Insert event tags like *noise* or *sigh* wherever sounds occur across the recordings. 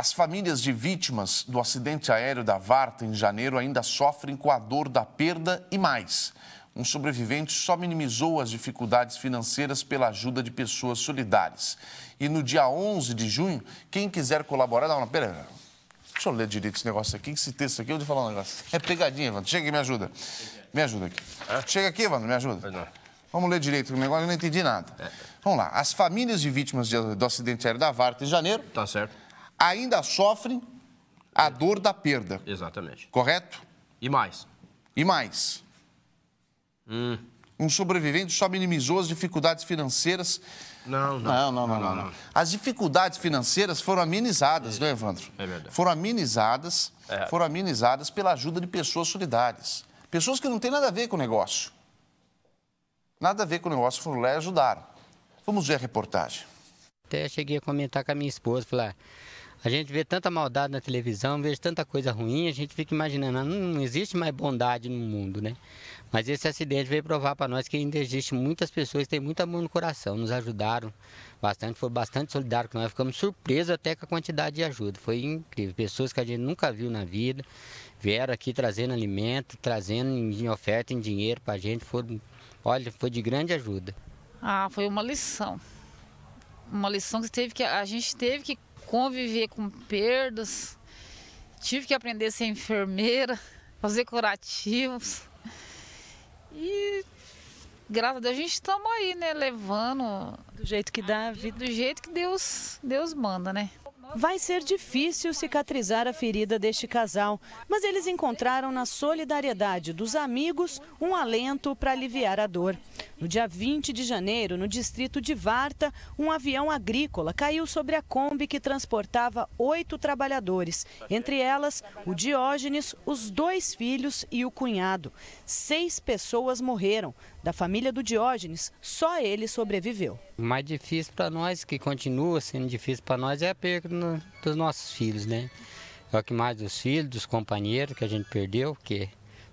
As famílias de vítimas do acidente aéreo da Varta em janeiro ainda sofrem com a dor da perda e mais. Um sobrevivente só minimizou as dificuldades financeiras pela ajuda de pessoas solidárias. E no dia 11 de junho, quem quiser colaborar. Não, não, pera. Deixa eu ler direito esse negócio aqui, esse texto aqui, eu vou falar um negócio. É pegadinha, Evandro. Chega aqui, me ajuda. Me ajuda aqui. É? Chega aqui, Evandro, me ajuda. Vamos ler direito o negócio, eu não entendi nada. É. Vamos lá. As famílias de vítimas do acidente aéreo da Varta em janeiro. Tá certo ainda sofrem a dor da perda. Exatamente. Correto? E mais. E mais. Hum. Um sobrevivente só minimizou as dificuldades financeiras. Não não. Não, não, não, não. não, não. As dificuldades financeiras foram amenizadas, é. não é, Evandro? É verdade. Foram amenizadas, é. foram amenizadas pela ajuda de pessoas solidárias. Pessoas que não têm nada a ver com o negócio. Nada a ver com o negócio, foram lá e ajudaram. Vamos ver a reportagem até cheguei a comentar com a minha esposa, falar, a gente vê tanta maldade na televisão, vê tanta coisa ruim, a gente fica imaginando, ah, não existe mais bondade no mundo, né? Mas esse acidente veio provar para nós que ainda existe muitas pessoas que têm muito amor no coração, nos ajudaram bastante, foram bastante solidários com nós, ficamos surpresos até com a quantidade de ajuda, foi incrível. Pessoas que a gente nunca viu na vida vieram aqui trazendo alimento, trazendo em oferta, em dinheiro para a gente, foram, olha, foi de grande ajuda. Ah, foi uma lição uma lição que teve que a gente teve que conviver com perdas, tive que aprender a ser enfermeira, *laughs* fazer curativos. E graças a Deus a gente estamos aí, né, levando do jeito que dá a vida, do jeito que Deus Deus manda, né? Vai ser difícil cicatrizar a ferida deste casal, mas eles encontraram na solidariedade dos amigos um alento para aliviar a dor. No dia 20 de janeiro, no distrito de Varta, um avião agrícola caiu sobre a Kombi que transportava oito trabalhadores, entre elas o Diógenes, os dois filhos e o cunhado. Seis pessoas morreram. Da família do Diógenes, só ele sobreviveu mais difícil para nós, que continua sendo difícil para nós, é a perda no, dos nossos filhos, né? É o que mais dos filhos, dos companheiros que a gente perdeu, porque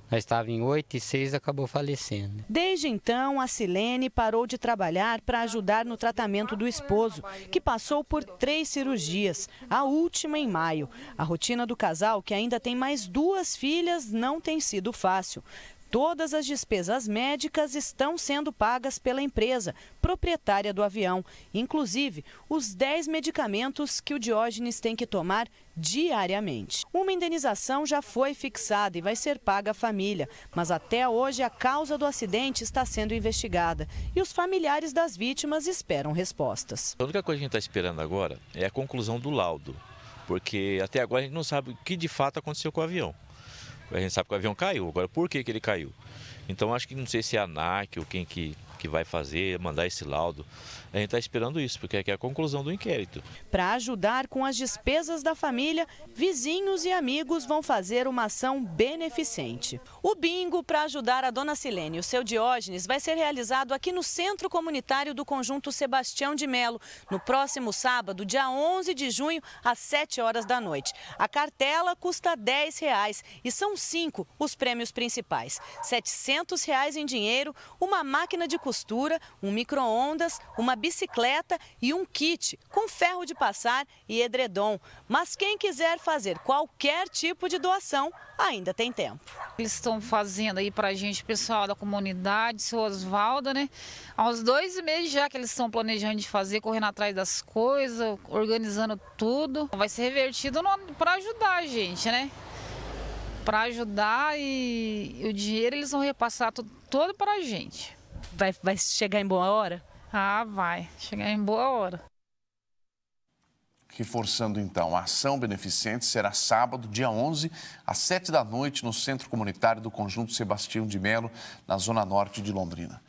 nós estávamos em oito e seis acabou falecendo. Né? Desde então, a Silene parou de trabalhar para ajudar no tratamento do esposo, que passou por três cirurgias, a última em maio. A rotina do casal, que ainda tem mais duas filhas, não tem sido fácil. Todas as despesas médicas estão sendo pagas pela empresa, proprietária do avião, inclusive os 10 medicamentos que o Diógenes tem que tomar diariamente. Uma indenização já foi fixada e vai ser paga à família, mas até hoje a causa do acidente está sendo investigada e os familiares das vítimas esperam respostas. A única coisa que a gente está esperando agora é a conclusão do laudo, porque até agora a gente não sabe o que de fato aconteceu com o avião. A gente sabe que o avião caiu. Agora, por que, que ele caiu? Então, acho que não sei se é a ANAC ou quem que que vai fazer, mandar esse laudo. A gente está esperando isso, porque aqui é a conclusão do inquérito. Para ajudar com as despesas da família, vizinhos e amigos vão fazer uma ação beneficente. O bingo para ajudar a dona Silene e o seu Diógenes vai ser realizado aqui no Centro Comunitário do Conjunto Sebastião de Melo, no próximo sábado, dia 11 de junho, às 7 horas da noite. A cartela custa R$ 10 reais, e são cinco os prêmios principais. R$ 700 reais em dinheiro, uma máquina de costura, um micro-ondas, uma bicicleta e um kit com ferro de passar e edredom. Mas quem quiser fazer qualquer tipo de doação, ainda tem tempo. Eles estão fazendo aí para a gente, pessoal da comunidade, seu Osvaldo, né? Há uns dois meses já que eles estão planejando de fazer, correndo atrás das coisas, organizando tudo. Vai ser revertido para ajudar a gente, né? Para ajudar e o dinheiro eles vão repassar todo para a gente vai, vai chegar em boa hora? Ah, vai. Chegar em boa hora. Reforçando então, a ação beneficente será sábado, dia 11, às 7 da noite, no Centro Comunitário do Conjunto Sebastião de Melo, na Zona Norte de Londrina.